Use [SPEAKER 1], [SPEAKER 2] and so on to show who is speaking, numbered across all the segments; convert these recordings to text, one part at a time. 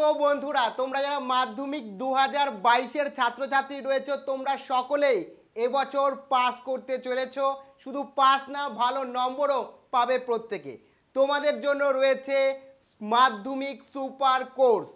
[SPEAKER 1] প্রিয় বন্ধুরা তোমরা যারা মাধ্যমিক দু হাজার বাইশের ছাত্রছাত্রী রয়েছে তোমরা সকলেই এবছর পাস করতে চলেছ শুধু পাস না ভালো নম্বরও পাবে প্রত্যেকে তোমাদের জন্য রয়েছে মাধ্যমিক সুপার কোর্স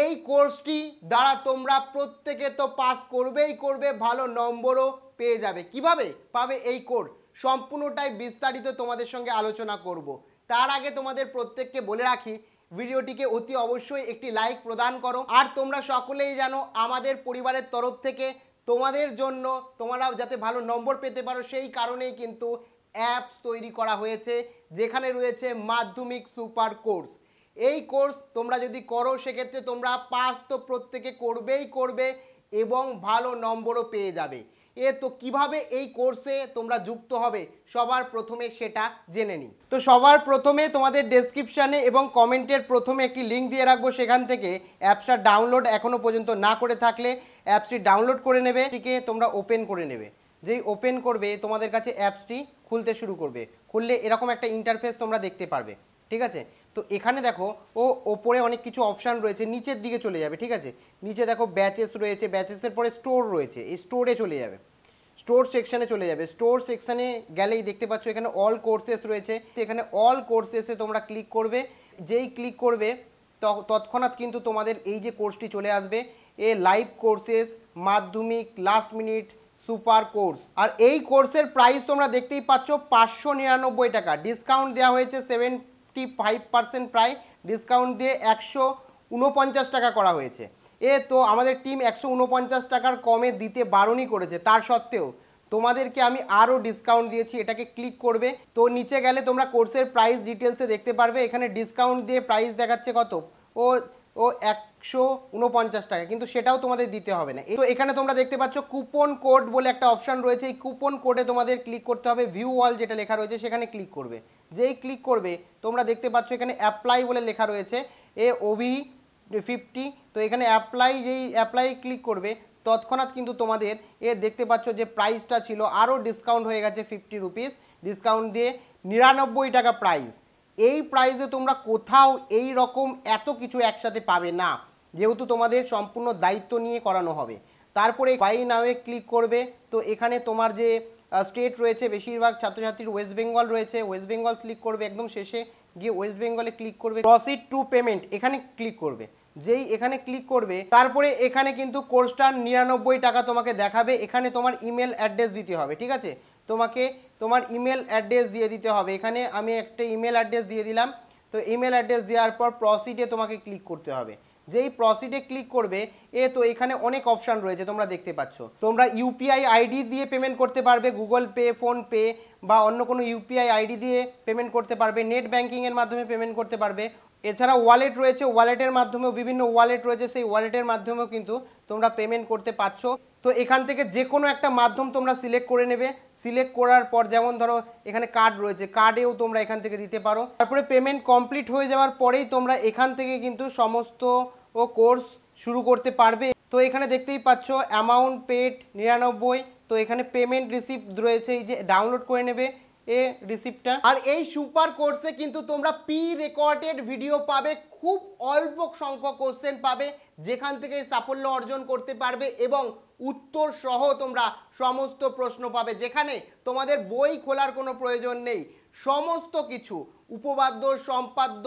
[SPEAKER 1] এই কোর্সটি দ্বারা তোমরা প্রত্যেকে তো পাস করবেই করবে ভালো নম্বরও পেয়ে যাবে কিভাবে পাবে এই কোর্স সম্পূর্ণটাই বিস্তারিত তোমাদের সঙ্গে আলোচনা করব তার আগে তোমাদের প্রত্যেককে বলে রাখি ভিডিওটিকে অতি অবশ্যই একটি লাইক প্রদান করো আর তোমরা সকলেই জানো আমাদের পরিবারের তরফ থেকে তোমাদের জন্য তোমরা যাতে ভালো নম্বর পেতে পারো সেই কারণেই কিন্তু অ্যাপস তৈরি করা হয়েছে যেখানে রয়েছে মাধ্যমিক সুপার কোর্স এই কোর্স তোমরা যদি করো সেক্ষেত্রে তোমরা পাস তো প্রত্যেকে করবেই করবে এবং ভালো নম্বরও পেয়ে যাবে এ তো কিভাবে এই কোর্সে তোমরা যুক্ত হবে সবার প্রথমে সেটা জেনে নিই তো সবার প্রথমে তোমাদের ডেসক্রিপশানে এবং কমেন্টের প্রথমে একটি লিঙ্ক দিয়ে রাখবো সেখান থেকে অ্যাপসটা ডাউনলোড এখনও পর্যন্ত না করে থাকলে অ্যাপসটি ডাউনলোড করে নেবে টিকে তোমরা ওপেন করে নেবে যেই ওপেন করবে তোমাদের কাছে অ্যাপসটি খুলতে শুরু করবে খুললে এরকম একটা ইন্টারফেস তোমরা দেখতে পারবে ঠিক আছে তো এখানে দেখো ও ওপরে অনেক কিছু অপশান রয়েছে নিচের দিকে চলে যাবে ঠিক আছে নিচে দেখো ব্যাচেস রয়েছে ব্যাচেসের পরে স্টোর রয়েছে এই স্টোরে চলে যাবে স্টোর সেকশানে চলে যাবে স্টোর সেকশানে গেলেই দেখতে পাচ্ছ এখানে অল কোর্সেস রয়েছে তো এখানে অল কোর্সেসে তোমরা ক্লিক করবে যেই ক্লিক করবে তৎক্ষণাৎ কিন্তু তোমাদের এই যে কোর্সটি চলে আসবে এ লাইভ কোর্সেস মাধ্যমিক লাস্ট মিনিট সুপার কোর্স আর এই কোর্সের প্রাইস তোমরা দেখতেই পাচ্ছ পাঁচশো নিরানব্বই টাকা ডিসকাউন্ট দেওয়া হয়েছে সেভেন ফিফটি ফাইভ পার্সেন্ট প্রায় ডিসকাউন্ট দিয়ে একশো উনপঞ্চাশ টাকা করা হয়েছে এ তো আমাদের টিম একশো উনপঞ্চাশ টাকার কমে দিতে বারণই করেছে তার সত্ত্বেও তোমাদেরকে আমি আরও ডিসকাউন্ট দিয়েছি এটাকে ক্লিক করবে তো নিচে গেলে তোমরা কোর্সের প্রাইস ডিটেলসে দেখতে পারবে এখানে ডিসকাউন্ট দিয়ে প্রাইস দেখাচ্ছে কত ও একশো উনপঞ্চাশ টাকা কিন্তু সেটাও তোমাদের দিতে হবে না তো এখানে তোমরা দেখতে পাচ্ছ কুপন কোড বলে একটা অপশান রয়েছে এই কুপন কোডে তোমাদের ক্লিক করতে হবে ভিউ ওয়াল যেটা লেখা রয়েছে সেখানে ক্লিক করবে যেই ক্লিক করবে তোমরা দেখতে পাচ্ছ এখানে অ্যাপ্লাই বলে লেখা রয়েছে এ ওভি ফিফটি তো এখানে অ্যাপ্লাই যেই অ্যাপ্লাই ক্লিক করবে তৎক্ষণাৎ কিন্তু তোমাদের এ দেখতে পাচ্ছ যে প্রাইসটা ছিল আরও ডিসকাউন্ট হয়ে গেছে ফিফটি রুপিস ডিসকাউন্ট দিয়ে নিরানব্বই টাকা প্রাইস এই প্রাইজে তোমরা কোথাও এই রকম এত কিছু একসাথে পাবে না যেহেতু তোমাদের সম্পূর্ণ দায়িত্ব নিয়ে করানো হবে তারপরে বাই নাওয়ে ক্লিক করবে তো এখানে তোমার যে স্টেট রয়েছে বেশিরভাগ ছাত্রছাত্রীর ওয়েস্ট বেঙ্গল রয়েছে ওয়েস্ট বেঙ্গল ক্লিক করবে একদম শেষে গিয়ে ওয়েস্ট বেঙ্গলে ক্লিক করবে প্রসিড টু পেমেন্ট এখানে ক্লিক করবে যেই এখানে ক্লিক করবে তারপরে এখানে কিন্তু কোর্সটার নিরানব্বই টাকা তোমাকে দেখাবে এখানে তোমার ইমেল অ্যাড্রেস দিতে হবে ঠিক আছে তোমাকে তোমার ইমেল অ্যাড্রেস দিয়ে দিতে হবে এখানে আমি একটা ইমেল অ্যাড্রেস দিয়ে দিলাম তো ইমেল অ্যাড্রেস দেওয়ার পর প্রসিডে তোমাকে ক্লিক করতে হবে যেই প্রসিডে ক্লিক করবে এ তো এখানে অনেক অপশান রয়েছে তোমরা দেখতে পাচ্ছ তোমরা ইউপিআই আইডি দিয়ে পেমেন্ট করতে পারবে গুগল পে ফোন পে বা অন্য কোনো ইউপিআই আইডি দিয়ে পেমেন্ট করতে পারবে নেট ব্যাঙ্কিংয়ের মাধ্যমে পেমেন্ট করতে পারবে এছাড়া ওয়ালেট রয়েছে ওয়ালেটের মাধ্যমেও বিভিন্ন ওয়ালেট রয়েছে সেই ওয়ালেটের মাধ্যমেও কিন্তু তোমরা পেমেন্ট করতে পারছো তো এখান থেকে যে কোনো একটা মাধ্যম তোমরা সিলেক্ট করে নেবে সিলেক্ট করার পর যেমন ধরো এখানে কার্ড রয়েছে কার্ডেও তোমরা এখান থেকে দিতে পারো তারপরে পেমেন্ট কমপ্লিট হয়ে যাওয়ার পরেই তোমরা এখান থেকে কিন্তু সমস্ত ও কোর্স শুরু করতে পারবে তো এখানে দেখতেই পাচ্ছ অ্যামাউন্ট পেড নিরানব্বই তো এখানে পেমেন্ট রিসিপ্ট রয়েছে এই যে ডাউনলোড করে নেবে এ রিসিপ্টটা আর এই সুপার কোর্সে কিন্তু তোমরা প্রি রেকর্ডেড ভিডিও পাবে খুব অল্প সংখ্যক কোশ্চেন পাবে যেখান থেকে সাফল্য অর্জন করতে পারবে এবং উত্তর সহ তোমরা সমস্ত প্রশ্ন পাবে যেখানে তোমাদের বই খোলার কোনো প্রয়োজন নেই সমস্ত কিছু উপবাদ্য সম্পাদ্য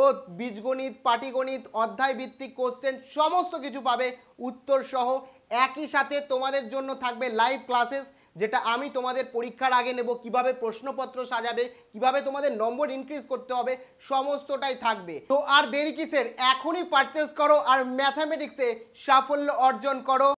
[SPEAKER 1] ও বীজগণিত পাটিগণিত অধ্যায়ভিত্তিক কোশ্চেন সমস্ত কিছু পাবে উত্তর সহ একই সাথে তোমাদের জন্য থাকবে লাইভ ক্লাসেস যেটা আমি তোমাদের পরীক্ষার আগে নেব কিভাবে প্রশ্নপত্র সাজাবে কিভাবে তোমাদের নম্বর ইনক্রিজ করতে হবে সমস্তটাই থাকবে তো আর দেরি কিসের এখনই পারচেস করো আর ম্যাথামেটিক্সে সাফল্য অর্জন করো